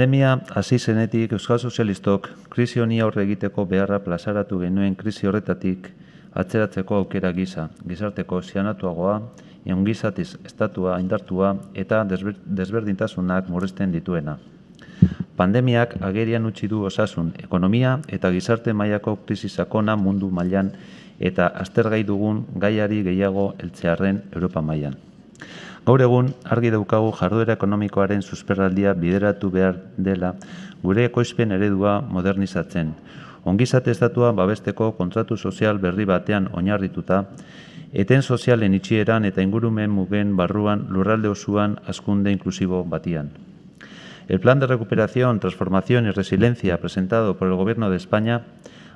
Pandemia hasi zenetik Euskal Sozialistok krisi honi aurre egiteko beharra plazaratu genuen krisi horretatik atzeratzeko aukera gisa, gizarteko zianatuagoa, eungizatiz estatua indartua eta desberdintasunak murrizten dituena. Pandemiak agerian utzi du osasun, ekonomia eta gizarte mailako krisi sakona mundu mailan eta aztergai dugun gaiari gehiago heltzearren Europa mailan. Gaur egun argi daukagu jarduera ekonomikoaren susperraldia bideratu behar dela gure ekoizpen eredua modernizatzen. Ongizate estatua babesteko kontratu sozial berri batean oinarrituta, eten sozialen itxieran eta ingurumen mugen barruan lurralde osuan askunde inklusibo batian. El plan de recuperación, transformación y resiliencia presentado por el Gobierno de España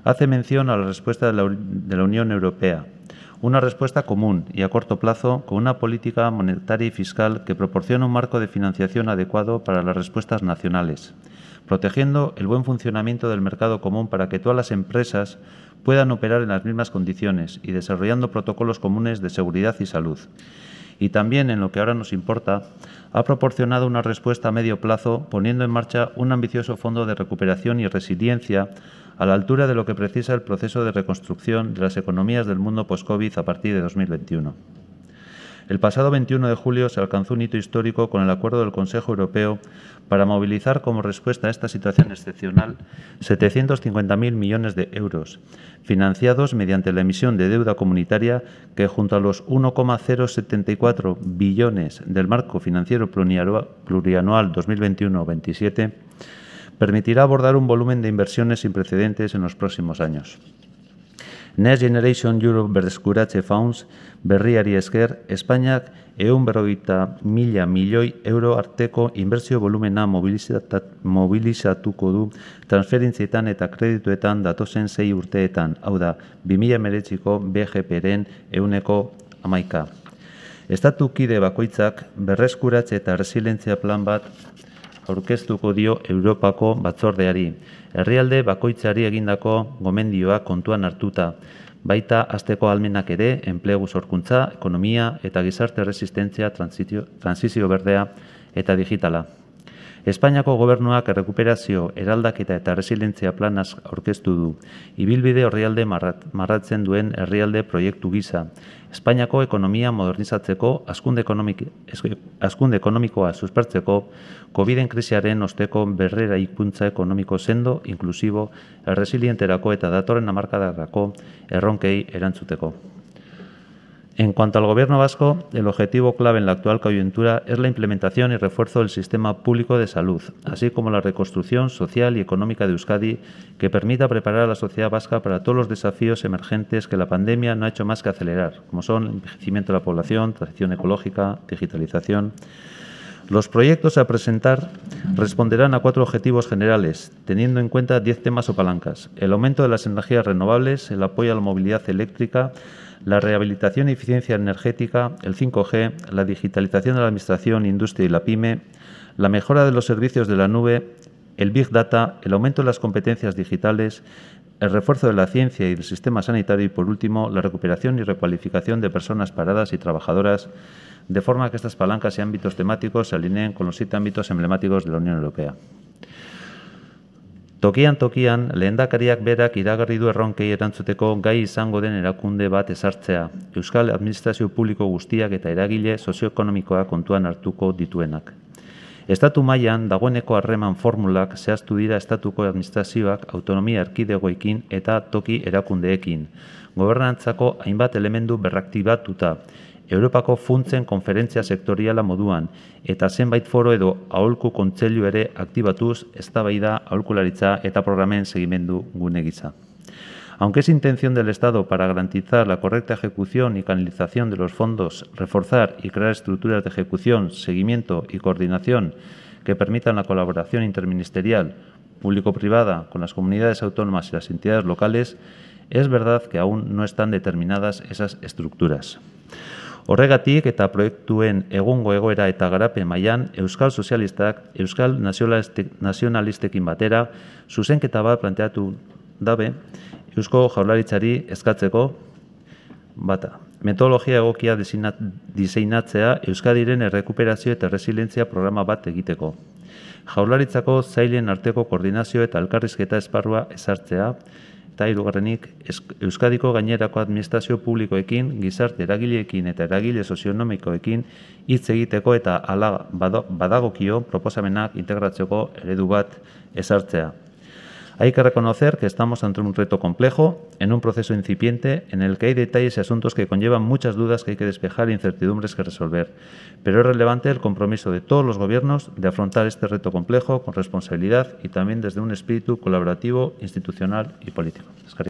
hace mención a la respuesta de la Unión Europea. una respuesta común y a corto plazo con una política monetaria y fiscal que proporciona un marco de financiación adecuado para las respuestas nacionales, protegiendo el buen funcionamiento del mercado común para que todas las empresas puedan operar en las mismas condiciones y desarrollando protocolos comunes de seguridad y salud y también en lo que ahora nos importa, ha proporcionado una respuesta a medio plazo poniendo en marcha un ambicioso fondo de recuperación y resiliencia a la altura de lo que precisa el proceso de reconstrucción de las economías del mundo post-COVID a partir de 2021. El pasado 21 de julio se alcanzó un hito histórico con el acuerdo del Consejo Europeo para movilizar como respuesta a esta situación excepcional 750.000 millones de euros, financiados mediante la emisión de deuda comunitaria que junto a los 1,074 billones del marco financiero plurianual 2021-27 permitirá abordar un volumen de inversiones sin precedentes en los próximos años. Next Generation Europe Berdeskuratze funds berriari esker, Espainiak eun mila milioi euro arteko inbertsio volumena mobilizatuko du transferintzietan eta kredituetan datozen zei urteetan, hau da, 2000 emeretziko BGP-ren euneko amaika. Estatu kide bakoitzak berreskuratze eta resilentzia plan bat aurkeztuko dio Europako batzordeari. Herrialde bakoitzari egindako gomendioa kontuan hartuta, baita asteko almenak ere enplegu sorkuntza, ekonomia eta gizarte resistentzia transizio berdea eta digitala. Espainiako gobernuak errekuperazio, eraldaketa eta resilientzia planaz aurkeztu du. Ibilbide horrialde marrat, marratzen duen herrialde proiektu gisa. Espainiako ekonomia modernizatzeko, askunde, ekonomik, ekonomikoa suspertzeko, COVID-en krisiaren osteko berrera ikuntza ekonomiko sendo, inklusibo, resilienterako eta datoren amarkadarako erronkei erantzuteko. En cuanto al Gobierno vasco, el objetivo clave en la actual coyuntura es la implementación y refuerzo del sistema público de salud, así como la reconstrucción social y económica de Euskadi que permita preparar a la sociedad vasca para todos los desafíos emergentes que la pandemia no ha hecho más que acelerar, como son el envejecimiento de la población, transición ecológica, digitalización. Los proyectos a presentar responderán a cuatro objetivos generales, teniendo en cuenta diez temas o palancas. El aumento de las energías renovables, el apoyo a la movilidad eléctrica, la rehabilitación y eficiencia energética, el 5G, la digitalización de la Administración, Industria y la PyME, la mejora de los servicios de la nube, el Big Data, el aumento de las competencias digitales, el refuerzo de la ciencia y del sistema sanitario y, por último, la recuperación y recualificación de personas paradas y trabajadoras de forma que estas palancas y e ámbitos temáticos se alineen con los siete ámbitos emblemáticos de la Unión Europea. Tokian tokian, lehendakariak berak iragarri du erronkei erantzuteko gai izango den erakunde bat ezartzea, Euskal Administrazio Publiko guztiak eta eragile sozioekonomikoa kontuan hartuko dituenak. Estatu mailan dagoeneko harreman formulak zehaztu dira estatuko administrazioak autonomia arkidegoekin eta toki erakundeekin, gobernantzako hainbat elementu berraktibatuta, Europako funtzen konferentzia sektoriala moduan eta zenbait foro edo aholku kontseilu ere aktibatuz eztabaida aholkularitza eta programen gune Aunque es intención del Estado para garantizar la correcta ejecución y canalización de los fondos, reforzar y crear estructuras de ejecución, seguimiento y coordinación que permitan la colaboración interministerial, público-privada, con las comunidades autónomas y las entidades locales, es verdad que aún no están determinadas esas estructuras. Horregatik eta proiektuen egungo egoera eta garapen mailan Euskal Sozialistak Euskal Nazionalistekin batera zuzenketa bat planteatu dabe Eusko Jaurlaritzari eskatzeko bata. Metodologia egokia diseinatzea Euskadiren errekuperazio eta resilientzia programa bat egiteko. Jaurlaritzako zailen arteko koordinazio eta alkarrizketa esparrua esartzea, eta Euskadiko gainerako administrazio publikoekin, gizarte eragileekin eta eragile sozionomikoekin hitz egiteko eta ala badagokio proposamenak integratzeko eredu bat ezartzea. Hay que reconocer que estamos ante un reto complejo, en un proceso incipiente, en el que hay detalles y asuntos que conllevan muchas dudas que hay que despejar e incertidumbres que resolver. Pero es relevante el compromiso de todos los gobiernos de afrontar este reto complejo con responsabilidad y también desde un espíritu colaborativo, institucional y político.